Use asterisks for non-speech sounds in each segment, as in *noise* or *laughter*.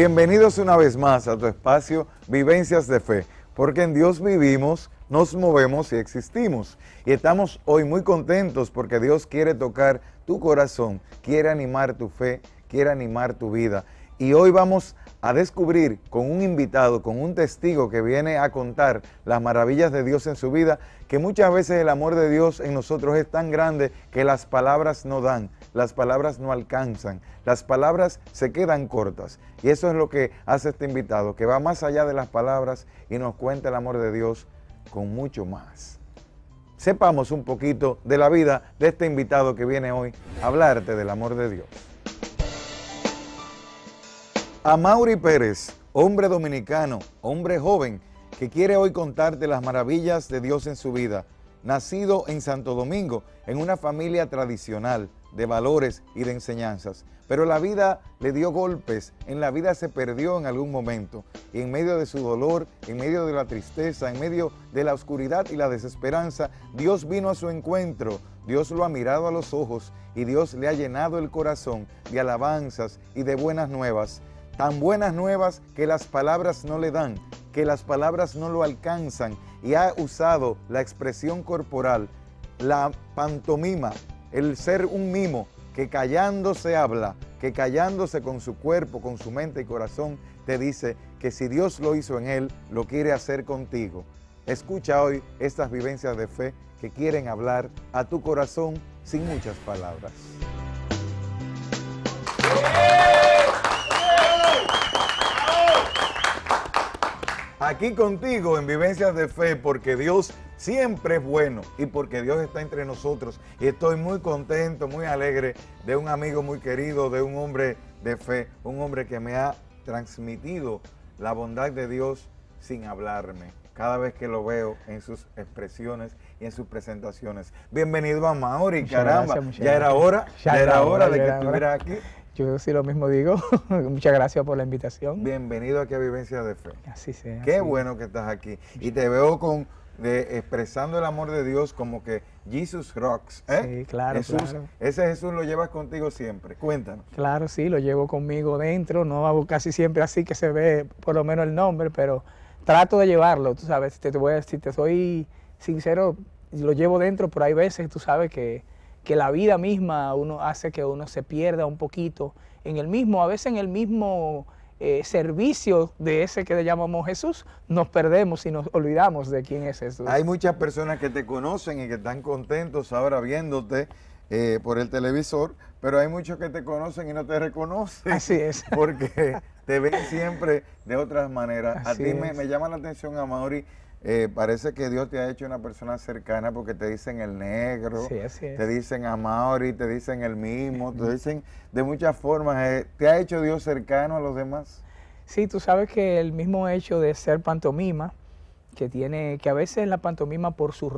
Bienvenidos una vez más a tu espacio Vivencias de Fe, porque en Dios vivimos, nos movemos y existimos. Y estamos hoy muy contentos porque Dios quiere tocar tu corazón, quiere animar tu fe, quiere animar tu vida. Y hoy vamos a descubrir con un invitado, con un testigo que viene a contar las maravillas de Dios en su vida, que muchas veces el amor de Dios en nosotros es tan grande que las palabras no dan, las palabras no alcanzan, las palabras se quedan cortas. Y eso es lo que hace este invitado, que va más allá de las palabras y nos cuenta el amor de Dios con mucho más. Sepamos un poquito de la vida de este invitado que viene hoy a hablarte del amor de Dios. A Mauri Pérez, hombre dominicano, hombre joven, que quiere hoy contarte las maravillas de Dios en su vida. Nacido en Santo Domingo, en una familia tradicional, de valores y de enseñanzas. Pero la vida le dio golpes, en la vida se perdió en algún momento. Y en medio de su dolor, en medio de la tristeza, en medio de la oscuridad y la desesperanza, Dios vino a su encuentro. Dios lo ha mirado a los ojos y Dios le ha llenado el corazón de alabanzas y de buenas nuevas tan buenas nuevas que las palabras no le dan, que las palabras no lo alcanzan y ha usado la expresión corporal, la pantomima, el ser un mimo que callándose habla, que callándose con su cuerpo, con su mente y corazón, te dice que si Dios lo hizo en él, lo quiere hacer contigo. Escucha hoy estas vivencias de fe que quieren hablar a tu corazón sin muchas palabras. aquí contigo en Vivencias de Fe, porque Dios siempre es bueno y porque Dios está entre nosotros. Y estoy muy contento, muy alegre de un amigo muy querido, de un hombre de fe, un hombre que me ha transmitido la bondad de Dios sin hablarme. Cada vez que lo veo en sus expresiones y en sus presentaciones. Bienvenido a Maori, caramba. ya era hora, ya, era hora, de que estuviera aquí. Yo sí lo mismo digo. *laughs* Muchas gracias por la invitación. Bienvenido aquí a Vivencia de Fe. Así sea. Qué bueno que estás aquí. Y te veo con expresando el amor de Dios como que Jesus rocks. ¿eh? Sí, claro, Jesús, Ese Jesús lo llevas contigo siempre. Cuéntanos. Claro, sí, lo llevo conmigo dentro. No hago casi siempre así que se ve por lo menos el nombre, pero trato de llevarlo. Tú sabes, te, voy a decir, te soy sincero, lo llevo dentro, pero hay veces, tú sabes que que la vida misma uno hace que uno se pierda un poquito en el mismo, a veces en el mismo eh, servicio de ese que le llamamos Jesús, nos perdemos y nos olvidamos de quién es Jesús. Hay muchas personas que te conocen y que están contentos ahora viéndote eh, por el televisor, pero hay muchos que te conocen y no te reconocen. Así es. *laughs* Porque te ven siempre de otras maneras. a ti me, llama la atención, Amaury, eh, parece que Dios te ha hecho una persona cercana porque te dicen el negro, te dicen Amauri, te dicen el mismo, te dicen de muchas formas. Eh, ¿Te ha hecho Dios cercano a los demás? Sí, tú sabes que el mismo hecho de ser pantomima, que tiene, que a veces la pantomima por su,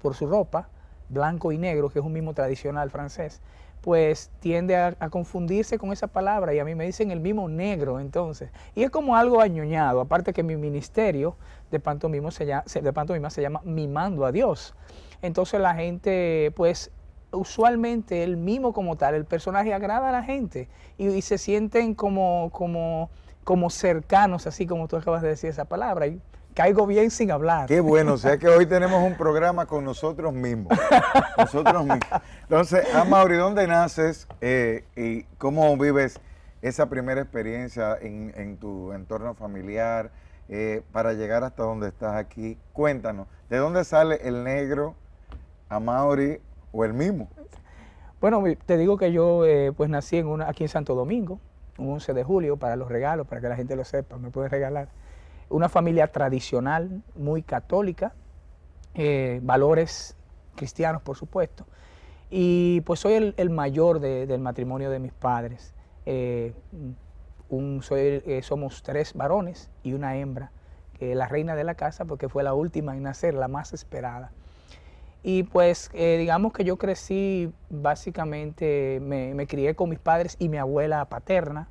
por su ropa, blanco y negro, que es un mismo tradicional francés, pues tiende a, confundirse con esa palabra y a mí me dicen el mismo negro entonces. Y es como algo añoñado, aparte que mi ministerio de pantomima se llama, de pantomima se llama Mimando a Dios. Entonces la gente pues usualmente el mismo como tal, el personaje agrada a la gente y, y se sienten como, como, como cercanos, así como tú acabas de decir esa palabra caigo bien sin hablar. Qué bueno, o sea que hoy tenemos un programa con nosotros mismos. nosotros mismos. Entonces, Amaury, ah, ¿dónde naces eh, y cómo vives esa primera experiencia en, tu entorno familiar eh, para llegar hasta donde estás aquí? Cuéntanos, ¿de dónde sale el negro, Amaury o el mismo? Bueno, te digo que yo eh, pues nací en aquí en Santo Domingo, un 11 de julio, para los regalos, para que la gente lo sepa, me puedes regalar una familia tradicional, muy católica, eh, valores cristianos, por supuesto. Y pues soy el, mayor del matrimonio de mis padres. Eh, un, soy, eh, somos tres varones y una hembra, que la reina de la casa porque fue la última en nacer, la más esperada. Y pues digamos que yo crecí, básicamente me crié con mis padres y mi abuela paterna,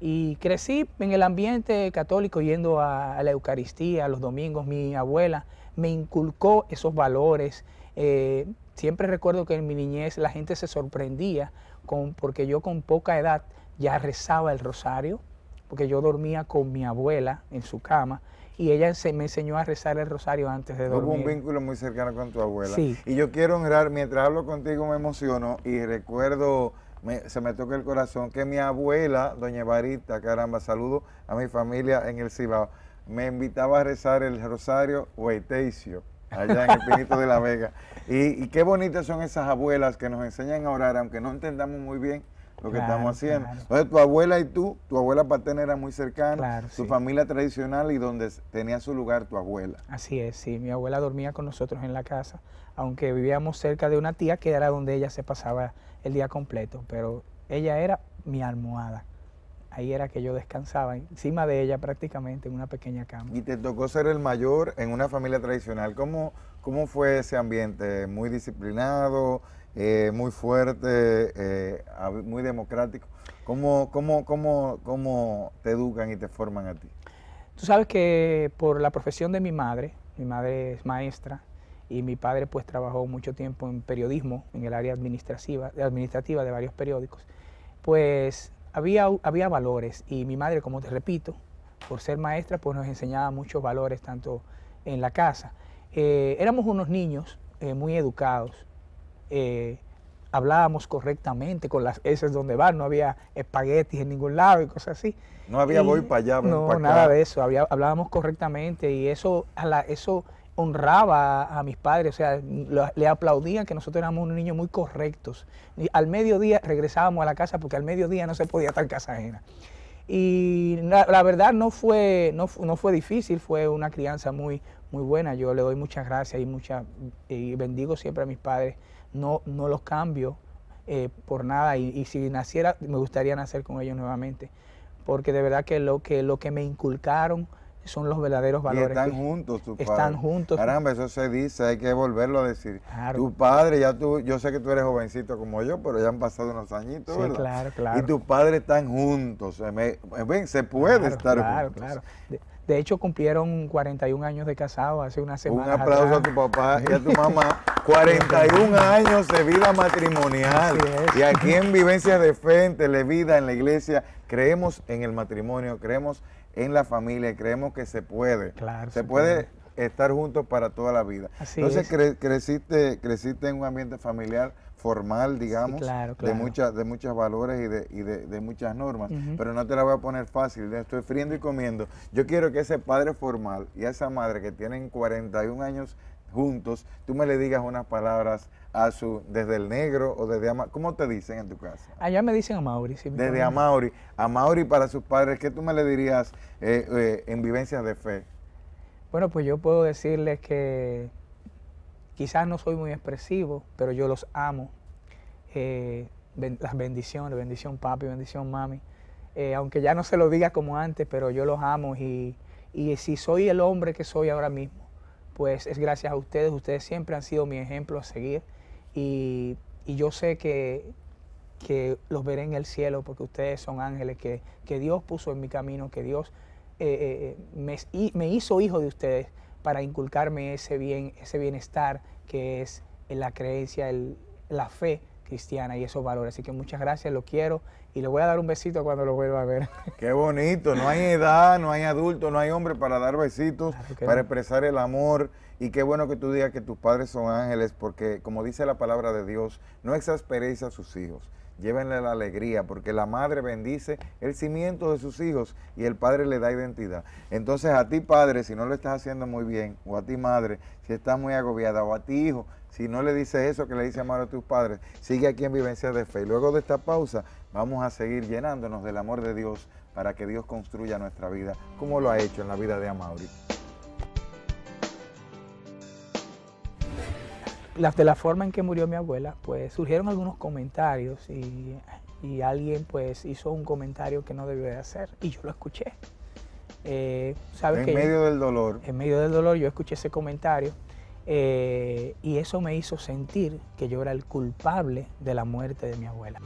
y crecí en el ambiente católico yendo a, la Eucaristía, los domingos. Mi abuela me inculcó esos valores. Eh, siempre recuerdo que en mi niñez la gente se sorprendía con, porque yo con poca edad ya rezaba el rosario, porque yo dormía con mi abuela en su cama y ella se, me enseñó a rezar el rosario antes de dormir. Hubo un vínculo muy cercano con tu abuela. Sí. Y yo quiero honrar, mientras hablo contigo me emociono y recuerdo se me toca el corazón que mi abuela, doña Barita, caramba, saludo a mi familia en el Cibao, me invitaba a rezar el rosario hueteicio allá en el Pinito de la Vega. Y, y qué bonitas son esas abuelas que nos enseñan a orar, aunque no entendamos muy bien lo que estamos haciendo. Entonces, tu abuela y tú, tu abuela paterna era muy cercana, claro, su familia tradicional y donde tenía su lugar tu abuela. Así es, sí, mi abuela dormía con nosotros en la casa, aunque vivíamos cerca de una tía que era donde ella se pasaba el día completo, pero ella era mi almohada. Ahí era que yo descansaba, encima de ella prácticamente, en una pequeña cama. Y te tocó ser el mayor en una familia tradicional. ¿Cómo, cómo fue ese ambiente? ¿Muy disciplinado? Eh, muy fuerte, eh, muy democrático. ¿Cómo, cómo, cómo, ¿Cómo te educan y te forman a ti? Tú sabes que por la profesión de mi madre, mi madre es maestra y mi padre pues trabajó mucho tiempo en periodismo, en el área administrativa, administrativa de varios periódicos, pues había, había valores y mi madre, como te repito, por ser maestra pues nos enseñaba muchos valores tanto en la casa. Eh, éramos unos niños muy educados, eh, hablábamos correctamente con las S donde van, no había espaguetis en ningún lado y cosas así. No había voy para allá, No, nada de eso, hablábamos correctamente y eso, a eso honraba a, mis padres, o sea, le aplaudían que nosotros éramos unos niños muy correctos. al mediodía regresábamos a la casa porque al mediodía no se podía estar en casa ajena. Y la, verdad no fue, no, no fue difícil, fue una crianza muy, muy buena. Yo le doy muchas gracias y, mucha, y bendigo siempre a mis padres no, no los cambio eh, por nada y, si naciera me gustaría nacer con ellos nuevamente, porque de verdad que lo que, lo que me inculcaron son los verdaderos valores. están juntos, tu padre. Están juntos. Caramba, eso se dice, hay que volverlo a decir. Tu padre, ya tú, yo sé que tú eres jovencito como yo, pero ya han pasado unos añitos, claro, claro. Y tus padres están juntos. ven, se puede estar juntos. Claro, de, de, hecho, cumplieron 41 años de casado hace una semana. Un aplauso a tu papá y a tu mamá. *laughs* 41 años de vida matrimonial. Y aquí en Vivencia de Fe, en vida en la iglesia, creemos en el matrimonio, creemos en la familia, creemos que se puede. se, puede, estar juntos para toda la vida. Entonces creciste, creciste en un ambiente familiar formal, digamos, de muchas de muchos valores y de, muchas normas, pero no te la voy a poner fácil, estoy friendo y comiendo. Yo quiero que ese padre formal y esa madre que tienen 41 años juntos, tú me le digas unas palabras a su, desde el negro o desde Amauri. ¿Cómo te dicen en tu casa? Allá me dicen Amauri. Sí, desde Amauri. Amauri para sus padres, ¿qué tú me le dirías eh, eh, en vivencias de fe? Bueno, pues yo puedo decirles que quizás no soy muy expresivo, pero yo los amo. Eh, las bendiciones, bendición papi, bendición mami. aunque ya no se lo diga como antes, pero yo los amo y, y si soy el hombre que soy ahora mismo, pues es gracias a ustedes. Ustedes siempre han sido mi ejemplo a seguir y, yo sé que, los veré en el cielo porque ustedes son ángeles que, Dios puso en mi camino, que Dios eh, eh, eh, me, hizo hijo de ustedes para inculcarme ese, bien, ese bienestar que es la creencia, la fe cristiana y esos valores. Así que muchas gracias, los quiero y le voy a dar un besito cuando lo vuelva a ver. *laughs* Qué bonito, no hay edad, no hay adulto, no hay hombre para dar besitos, para expresar el amor. Y qué bueno que tú digas que tus padres son ángeles, porque como dice la palabra de Dios, no exasperéis a sus hijos. Llévenle la alegría, porque la madre bendice el cimiento de sus hijos y el padre le da identidad. Entonces a ti padre, si no lo estás haciendo muy bien, o a ti madre, si estás muy agobiada, o a ti hijo, si no le dices eso que le dice amar a tus padres, sigue aquí en Vivencia de Fe. Y luego de esta pausa Vamos a seguir llenándonos del amor de Dios para que Dios construya nuestra vida como lo ha hecho en la vida de Amauri. de la forma en que murió mi abuela, pues surgieron algunos comentarios y, alguien pues hizo un comentario que no debió de hacer y yo lo escuché. Eh, en medio del dolor. En medio del dolor yo escuché ese comentario eh, y eso me hizo sentir que yo era el culpable de la muerte de mi abuela.